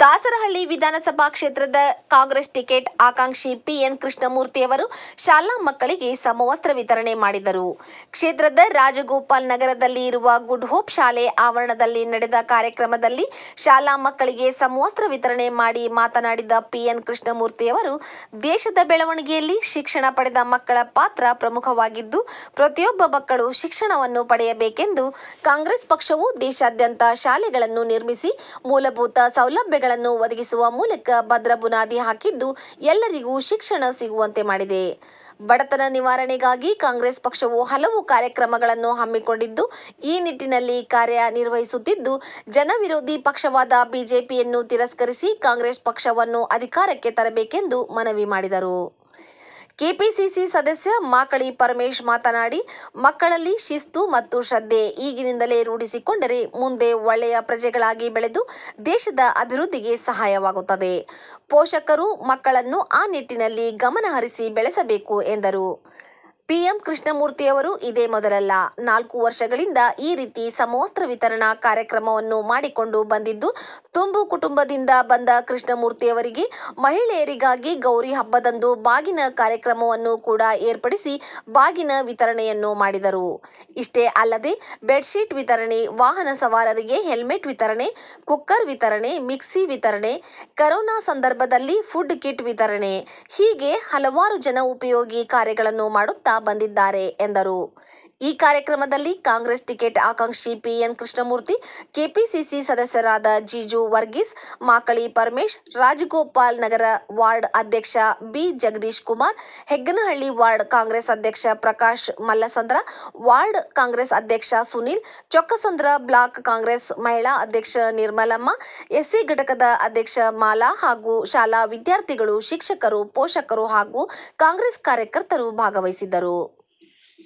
ದಾಸರಹಳ್ಳಿ ವಿಧಾನಸಭಾ ಕ್ಷೇತ್ರದ ಕಾಂಗ್ರೆಸ್ ಟಿಕೆಟ್ ಆಕಾಂಕ್ಷಿ ಪಿಎನ್ ಕೃಷ್ಣಮೂರ್ತಿಯವರು ಶಾಲಾ ಮಕ್ಕಳಿಗೆ ಸಮವಸ್ತ್ರ ವಿತರಣೆ ಮಾಡಿದರು ಕ್ಷೇತ್ರದ ರಾಜಗೋಪಾಲ್ ನಗರದಲ್ಲಿ ಇರುವ ಗುಡ್ ಹೋಪ್ ಶಾಲೆ ಆವರಣದಲ್ಲಿ ನಡೆದ ಕಾರ್ಯಕ್ರಮದಲ್ಲಿ ಶಾಲಾ ಮಕ್ಕಳಿಗೆ ಸಮವಸ್ತ್ರ ವಿತರಣೆ ಮಾಡಿ ಮಾತನಾಡಿದ ಪಿಎನ್ ಕೃಷ್ಣಮೂರ್ತಿಯವರು ದೇಶದ ಬೆಳವಣಿಗೆಯಲ್ಲಿ ಶಿಕ್ಷಣ ಪಡೆದ ಮಕ್ಕಳ ಪಾತ್ರ ಪ್ರಮುಖವಾಗಿದ್ದು ಪ್ರತಿಯೊಬ್ಬ ಮಕ್ಕಳು ಶಿಕ್ಷಣವನ್ನು ಪಡೆಯಬೇಕೆಂದು ಕಾಂಗ್ರೆಸ್ ಪಕ್ಷವು ದೇಶಾದ್ಯಂತ ಶಾಲೆಗಳನ್ನು ನಿರ್ಮಿಸಿ ಮೂಲಭೂತ ಸೌಲಭ್ಯ ಸೌಲಭ್ಯಗಳನ್ನು ಒದಗಿಸುವ ಮೂಲಕ ಭದ್ರ ಬುನಾದಿ ಹಾಕಿದ್ದು ಎಲ್ಲರಿಗೂ ಶಿಕ್ಷಣ ಸಿಗುವಂತೆ ಮಾಡಿದೆ ಬಡತನ ನಿವಾರಣೆಗಾಗಿ ಕಾಂಗ್ರೆಸ್ ಪಕ್ಷವು ಹಲವು ಕಾರ್ಯಕ್ರಮಗಳನ್ನು ಹಮ್ಮಿಕೊಂಡಿದ್ದು ಈ ನಿಟ್ಟಿನಲ್ಲಿ ಕಾರ್ಯನಿರ್ವಹಿಸುತ್ತಿದ್ದು ಜನವಿರೋಧಿ ಪಕ್ಷವಾದ ಬಿಜೆಪಿಯನ್ನು ತಿರಸ್ಕರಿಸಿ ಕಾಂಗ್ರೆಸ್ ಪಕ್ಷವನ್ನು ಅಧಿಕಾರಕ್ಕೆ ತರಬೇಕೆಂದು ಮನವಿ ಮಾಡಿದರು ಕೆಪಿಸಿಸಿ ಸದಸ್ಯ ಮಾಕಳಿ ಪರಮೇಶ್ ಮಾತನಾಡಿ ಮಕ್ಕಳಲ್ಲಿ ಶಿಸ್ತು ಮತ್ತು ಶ್ರದ್ಧೆ ಈಗಿನಿಂದಲೇ ರೂಢಿಸಿಕೊಂಡರೆ ಮುಂದೆ ಒಳ್ಳೆಯ ಪ್ರಜೆಗಳಾಗಿ ಬೆಳೆದು ದೇಶದ ಅಭಿವೃದ್ಧಿಗೆ ಸಹಾಯವಾಗುತ್ತದೆ ಪೋಷಕರು ಮಕ್ಕಳನ್ನು ಆ ನಿಟ್ಟಿನಲ್ಲಿ ಗಮನಹರಿಸಿ ಬೆಳೆಸಬೇಕು ಎಂದರು ಪಿಎಂ ಕೃಷ್ಣಮೂರ್ತಿಯವರು ಇದೇ ಮೊದಲಲ್ಲ ನಾಲ್ಕು ವರ್ಷಗಳಿಂದ ಈ ರೀತಿ ಸಮವಸ್ತ್ರ ವಿತರಣಾ ಕಾರ್ಯಕ್ರಮವನ್ನು ಮಾಡಿಕೊಂಡು ಬಂದಿದ್ದು ತುಂಬು ಕುಟುಂಬದಿಂದ ಬಂದ ಕೃಷ್ಣಮೂರ್ತಿಯವರಿಗೆ ಮಹಿಳೆಯರಿಗಾಗಿ ಗೌರಿ ಹಬ್ಬದಂದು ಬಾಗಿನ ಕಾರ್ಯಕ್ರಮವನ್ನು ಕೂಡ ಏರ್ಪಡಿಸಿ ಬಾಗಿನ ವಿತರಣೆಯನ್ನು ಮಾಡಿದರು ಇಷ್ಟೇ ಅಲ್ಲದೆ ಬೆಡ್ಶೀಟ್ ವಿತರಣೆ ವಾಹನ ಸವಾರರಿಗೆ ಹೆಲ್ಮೆಟ್ ವಿತರಣೆ ಕುಕ್ಕರ್ ವಿತರಣೆ ಮಿಕ್ಸಿ ವಿತರಣೆ ಕರೋನಾ ಸಂದರ್ಭದಲ್ಲಿ ಫುಡ್ ಕಿಟ್ ವಿತರಣೆ ಹೀಗೆ ಹಲವಾರು ಜನ ಉಪಯೋಗಿ ಕಾರ್ಯಗಳನ್ನು ಮಾಡುತ್ತಾ ಬಂದಿದ್ದಾರೆ ಎಂದರು ಈ ಕಾರ್ಯಕ್ರಮದಲ್ಲಿ ಕಾಂಗ್ರೆಸ್ ಟಿಕೆಟ್ ಆಕಾಂಕ್ಷಿ ಪಿಎನ್ ಕೃಷ್ಣಮೂರ್ತಿ ಕೆಪಿಸಿಸಿ ಸದಸ್ಯರಾದ ಜಿಜು ವರ್ಗೀಸ್ ಮಾಕಳಿ ಪರಮೇಶ್ ರಾಜಗೋಪಾಲ್ ನಗರ ವಾರ್ಡ್ ಅಧ್ಯಕ್ಷ ಬಿ ಜಗದೀಶ್ ಕುಮಾರ್ ಹೆಗ್ಗನಹಳ್ಳಿ ವಾರ್ಡ್ ಕಾಂಗ್ರೆಸ್ ಅಧ್ಯಕ್ಷ ಪ್ರಕಾಶ್ ಮಲ್ಲಸಂದ್ರ ವಾರ್ಡ್ ಕಾಂಗ್ರೆಸ್ ಅಧ್ಯಕ್ಷ ಸುನೀಲ್ ಚೊಕ್ಕಸಂದ್ರ ಬ್ಲಾಕ್ ಕಾಂಗ್ರೆಸ್ ಮಹಿಳಾ ಅಧ್ಯಕ್ಷ ನಿರ್ಮಲಮ್ಮ ಎಸ್ಸಿ ಘಟಕದ ಅಧ್ಯಕ್ಷ ಮಾಲಾ ಹಾಗೂ ಶಾಲಾ ವಿದ್ಯಾರ್ಥಿಗಳು ಶಿಕ್ಷಕರು ಪೋಷಕರು ಹಾಗೂ ಕಾಂಗ್ರೆಸ್ ಕಾರ್ಯಕರ್ತರು ಭಾಗವಹಿಸಿದ್ದರು